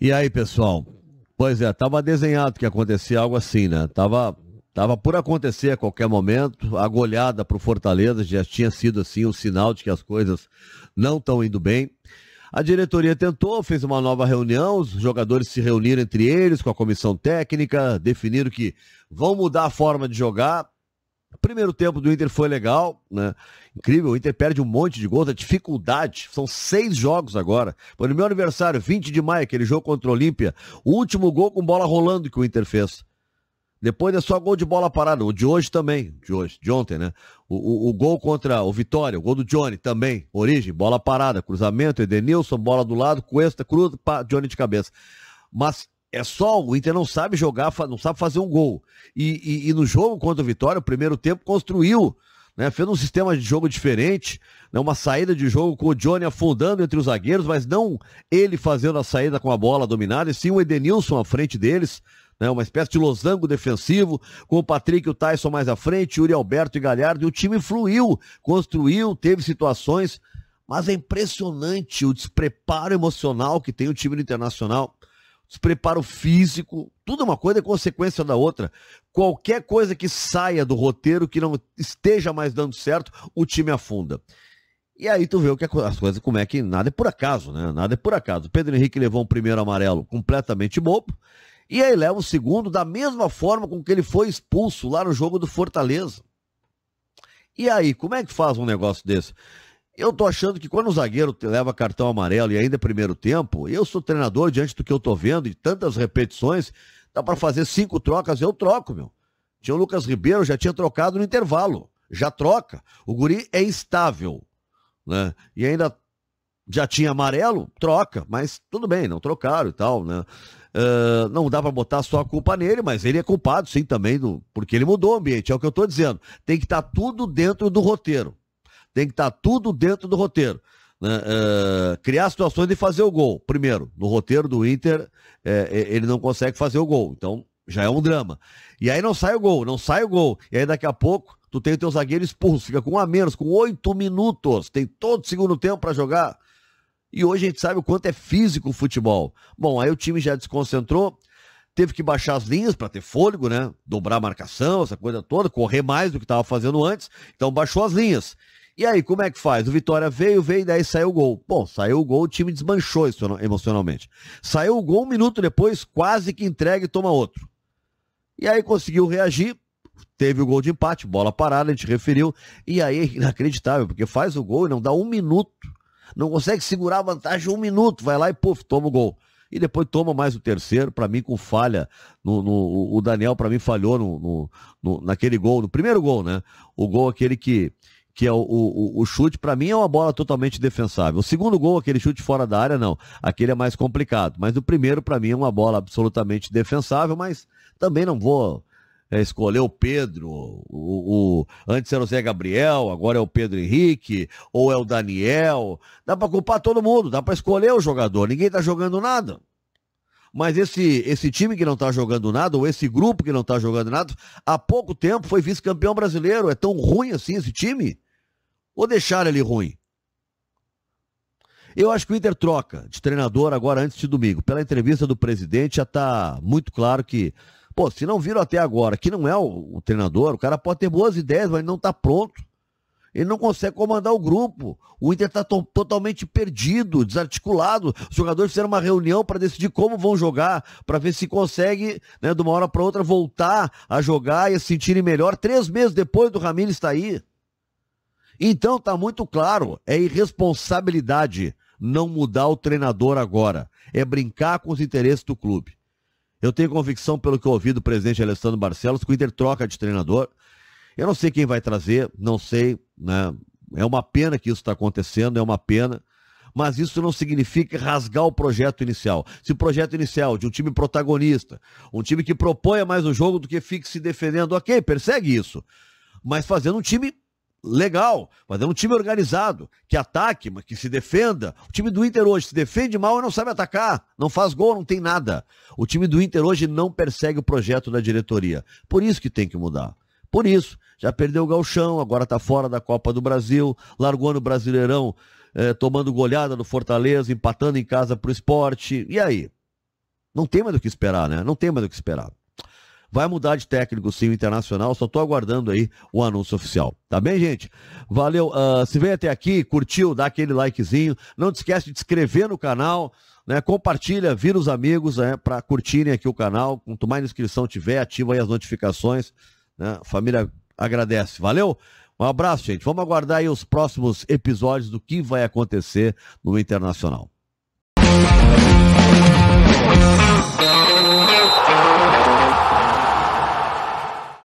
E aí, pessoal? Pois é, estava desenhado que acontecia algo assim, né? Tava, tava por acontecer a qualquer momento. A goleada para o Fortaleza já tinha sido assim um sinal de que as coisas não estão indo bem. A diretoria tentou, fez uma nova reunião, os jogadores se reuniram entre eles com a comissão técnica, definiram que vão mudar a forma de jogar, Primeiro tempo do Inter foi legal, né? Incrível, o Inter perde um monte de gols, a dificuldade. São seis jogos agora. Foi no meu aniversário, 20 de maio, aquele jogo contra o Olímpia. O último gol com bola rolando que o Inter fez. Depois é só gol de bola parada. O de hoje também, de hoje, de ontem, né? O, o, o, gol contra o Vitória, o gol do Johnny também. Origem, bola parada, cruzamento, Edenilson, bola do lado, Cuesta, cruz, Johnny de cabeça. Mas é só o Inter não sabe jogar, não sabe fazer um gol. E, e, e no jogo contra o Vitória, o primeiro tempo construiu, né? Fez um sistema de jogo diferente, né? uma saída de jogo com o Johnny afundando entre os zagueiros, mas não ele fazendo a saída com a bola dominada, e sim o Edenilson à frente deles, né? Uma espécie de losango defensivo, com o Patrick e o Tyson mais à frente, Yuri Alberto e Galhardo, e o time fluiu, construiu, teve situações, mas é impressionante o despreparo emocional que tem o time do Internacional preparo físico, tudo é uma coisa é consequência da outra. Qualquer coisa que saia do roteiro, que não esteja mais dando certo, o time afunda. E aí tu vê o que as coisas, como é que nada é por acaso, né? Nada é por acaso. Pedro Henrique levou um primeiro amarelo completamente bobo. E aí leva o um segundo da mesma forma com que ele foi expulso lá no jogo do Fortaleza. E aí, como é que faz um negócio desse? Eu tô achando que quando o zagueiro leva cartão amarelo e ainda é primeiro tempo, eu sou treinador diante do que eu tô vendo e tantas repetições, dá para fazer cinco trocas, eu troco, meu. Tinha o Lucas Ribeiro, já tinha trocado no intervalo, já troca. O guri é estável, né? E ainda já tinha amarelo, troca, mas tudo bem, não trocaram e tal, né? Uh, não dá para botar só a culpa nele, mas ele é culpado sim também, do, porque ele mudou o ambiente, é o que eu tô dizendo. Tem que estar tá tudo dentro do roteiro. Tem que estar tá tudo dentro do roteiro. Né? É, criar situações de fazer o gol. Primeiro, no roteiro do Inter, é, é, ele não consegue fazer o gol. Então, já é um drama. E aí não sai o gol, não sai o gol. E aí daqui a pouco, tu tem o teu zagueiro expulso, fica com um a menos, com oito minutos. Tem todo o segundo tempo para jogar. E hoje a gente sabe o quanto é físico o futebol. Bom, aí o time já desconcentrou, teve que baixar as linhas para ter fôlego, né? Dobrar a marcação, essa coisa toda, correr mais do que estava fazendo antes. Então baixou as linhas. E aí, como é que faz? O Vitória veio, veio, daí saiu o gol. Bom, saiu o gol, o time desmanchou emocionalmente. Saiu o gol, um minuto depois, quase que entrega e toma outro. E aí conseguiu reagir, teve o gol de empate, bola parada, a gente referiu. E aí é inacreditável, porque faz o gol e não dá um minuto. Não consegue segurar a vantagem um minuto, vai lá e puf, toma o gol. E depois toma mais o terceiro, para mim com falha. No, no o Daniel, para mim, falhou no, no, no, naquele gol, no primeiro gol, né? O gol aquele que, que é o, o, o chute, para mim é uma bola totalmente defensável. O segundo gol, aquele chute fora da área, não. Aquele é mais complicado. Mas o primeiro, para mim, é uma bola absolutamente defensável, mas também não vou é, escolher o Pedro. O, o, antes era o Zé Gabriel, agora é o Pedro Henrique, ou é o Daniel. Dá para culpar todo mundo, dá para escolher o jogador. Ninguém tá jogando nada. Mas esse, esse time que não está jogando nada, ou esse grupo que não está jogando nada, há pouco tempo foi vice-campeão brasileiro. É tão ruim assim esse time? ou deixaram ele ruim? Eu acho que o Inter troca de treinador agora antes de domingo. Pela entrevista do presidente já está muito claro que, pô, se não viram até agora que não é o, o treinador, o cara pode ter boas ideias, mas não está pronto. Ele não consegue comandar o grupo. O Inter está totalmente perdido, desarticulado. Os jogadores fizeram uma reunião para decidir como vão jogar, para ver se consegue, né, de uma hora para outra, voltar a jogar e se sentirem melhor. Três meses depois do Ramiro estar tá aí. Então está muito claro, é irresponsabilidade não mudar o treinador agora. É brincar com os interesses do clube. Eu tenho convicção, pelo que eu ouvi do presidente Alessandro Barcelos, que o Inter troca de treinador. Eu não sei quem vai trazer, não sei. Né? É uma pena que isso está acontecendo, é uma pena. Mas isso não significa rasgar o projeto inicial. Se o projeto inicial de um time protagonista, um time que proponha mais o jogo do que fique se defendendo, ok, persegue isso. Mas fazendo um time Legal, mas é um time organizado, que ataque, mas que se defenda. O time do Inter hoje se defende mal e não sabe atacar, não faz gol, não tem nada. O time do Inter hoje não persegue o projeto da diretoria. Por isso que tem que mudar. Por isso, já perdeu o galchão, agora está fora da Copa do Brasil, largou no Brasileirão, eh, tomando goleada no Fortaleza, empatando em casa pro esporte. E aí? Não tem mais do que esperar, né? Não tem mais do que esperar. Vai mudar de técnico sim o Internacional, só tô aguardando aí o anúncio oficial. Tá bem, gente? Valeu. Uh, se veio até aqui, curtiu, dá aquele likezinho. Não te esquece de se inscrever no canal. Né, compartilha, vira os amigos né, para curtirem aqui o canal. Quanto mais inscrição tiver, ativa aí as notificações. Né? Família agradece. Valeu? Um abraço, gente. Vamos aguardar aí os próximos episódios do que vai acontecer no Internacional.